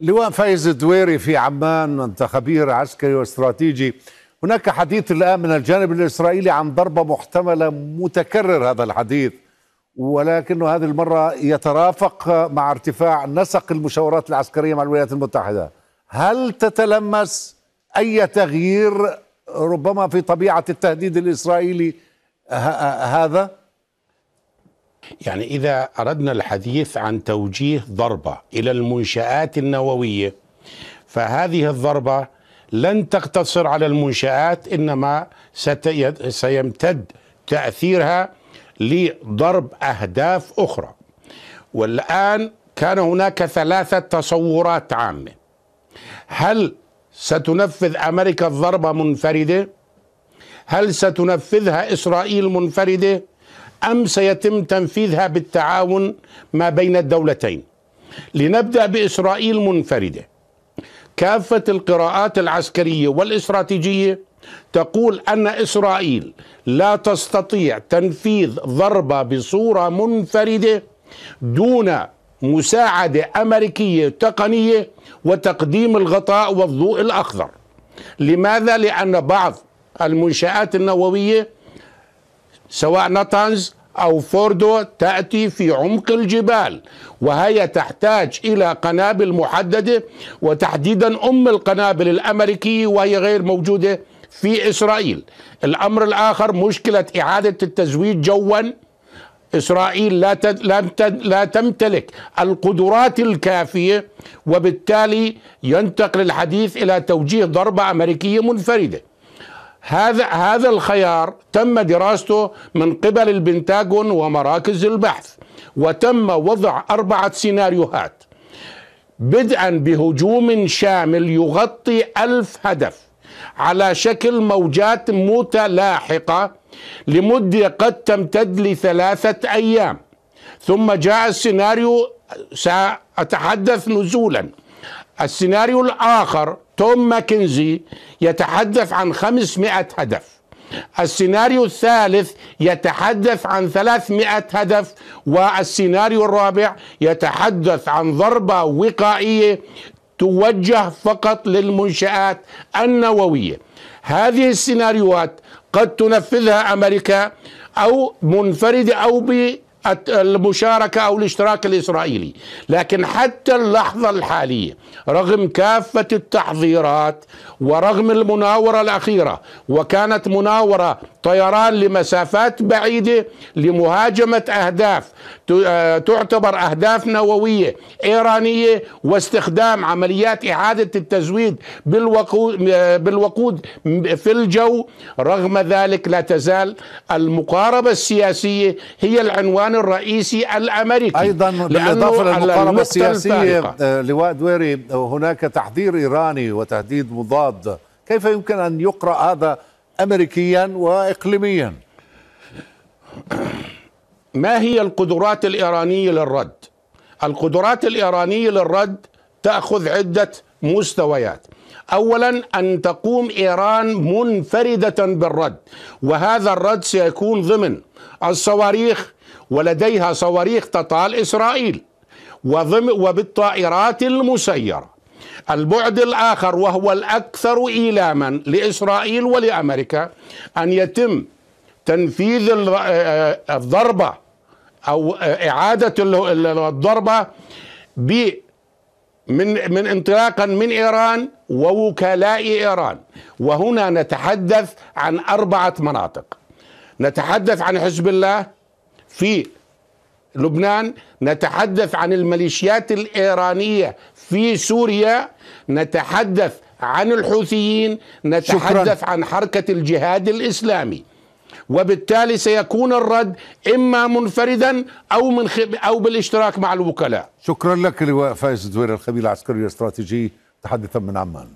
لواء فايز الدويري في عمان أنت خبير عسكري واستراتيجي هناك حديث الآن من الجانب الإسرائيلي عن ضربة محتملة متكرر هذا الحديث ولكنه هذه المرة يترافق مع ارتفاع نسق المشاورات العسكرية مع الولايات المتحدة هل تتلمس أي تغيير ربما في طبيعة التهديد الإسرائيلي هذا؟ يعني إذا أردنا الحديث عن توجيه ضربة إلى المنشآت النووية فهذه الضربة لن تقتصر على المنشآت إنما سيمتد تأثيرها لضرب أهداف أخرى والآن كان هناك ثلاثة تصورات عامة هل ستنفذ أمريكا الضربة منفردة؟ هل ستنفذها إسرائيل منفردة؟ أم سيتم تنفيذها بالتعاون ما بين الدولتين لنبدأ بإسرائيل منفردة كافة القراءات العسكرية والاستراتيجية تقول أن إسرائيل لا تستطيع تنفيذ ضربة بصورة منفردة دون مساعدة أمريكية تقنية وتقديم الغطاء والضوء الأخضر لماذا؟ لأن بعض المنشآت النووية سواء نطنز أو فوردو تأتي في عمق الجبال وهي تحتاج إلى قنابل محددة وتحديدا أم القنابل الأمريكية وهي غير موجودة في إسرائيل الأمر الآخر مشكلة إعادة التزويد جواً إسرائيل لا لا تمتلك القدرات الكافية وبالتالي ينتقل الحديث إلى توجيه ضربة أمريكية منفردة هذا هذا الخيار تم دراسته من قبل البنتاغون ومراكز البحث وتم وضع أربعة سيناريوهات بدءا بهجوم شامل يغطي ألف هدف على شكل موجات متلاحقة لمدة قد تمتد لثلاثة أيام ثم جاء السيناريو سأتحدث نزولا السيناريو الآخر توم ماكنزي يتحدث عن 500 هدف السيناريو الثالث يتحدث عن 300 هدف والسيناريو الرابع يتحدث عن ضربة وقائية توجه فقط للمنشآت النووية هذه السيناريوهات قد تنفذها أمريكا أو منفردة أو ب المشاركة أو الاشتراك الإسرائيلي لكن حتى اللحظة الحالية رغم كافة التحضيرات ورغم المناورة الأخيرة وكانت مناورة طيران لمسافات بعيدة لمهاجمة أهداف آه، تعتبر أهداف نووية إيرانية واستخدام عمليات إعادة التزويد آه، بالوقود في الجو رغم ذلك لا تزال المقاربة السياسية هي العنوان الرئيسي الامريكي ايضا بالاضافه للمقاربه السياسيه آه، لواء دويري هناك تحذير ايراني وتهديد مضاد كيف يمكن ان يقرا هذا امريكيا واقليميا ما هي القدرات الايرانيه للرد القدرات الايرانيه للرد تاخذ عده مستويات اولا ان تقوم ايران منفرده بالرد وهذا الرد سيكون ضمن الصواريخ ولديها صواريخ تطال اسرائيل وضمن وبالطائرات المسيره البعد الاخر وهو الاكثر ايلاما لاسرائيل ولامريكا ان يتم تنفيذ آه، آه، الضربه او آه، اعاده الضربه ب من من انطلاقا من ايران ووكلاء ايران وهنا نتحدث عن اربعه مناطق نتحدث عن حزب الله في لبنان نتحدث عن الميليشيات الايرانيه في سوريا نتحدث عن الحوثيين نتحدث شكرا. عن حركه الجهاد الاسلامي وبالتالي سيكون الرد اما منفردا او من خب او بالاشتراك مع الوكلاء. شكرا لك اللواء فايز الدوير الخبير العسكري الاستراتيجي تحدثا من عمان.